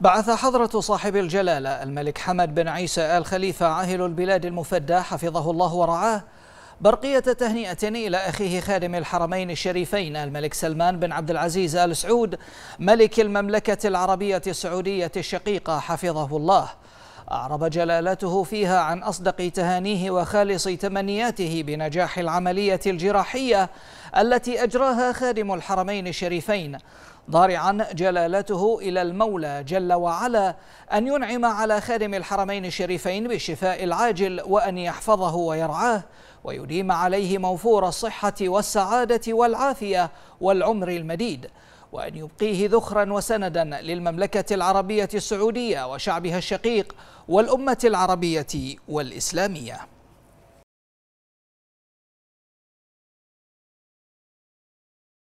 بعث حضرة صاحب الجلالة الملك حمد بن عيسى آل خليفة عاهل البلاد المفدى حفظه الله ورعاه برقية تهنئة إلى أخيه خادم الحرمين الشريفين الملك سلمان بن عبد العزيز آل سعود ملك المملكة العربية السعودية الشقيقة حفظه الله أعرب جلالته فيها عن أصدق تهانيه وخالص تمنياته بنجاح العملية الجراحية التي أجراها خادم الحرمين الشريفين ضارعا جلالته إلى المولى جل وعلا أن ينعم على خادم الحرمين الشريفين بالشفاء العاجل وأن يحفظه ويرعاه ويديم عليه موفور الصحة والسعادة والعافية والعمر المديد وأن يبقيه ذخرا وسندا للمملكة العربية السعودية وشعبها الشقيق والأمة العربية والإسلامية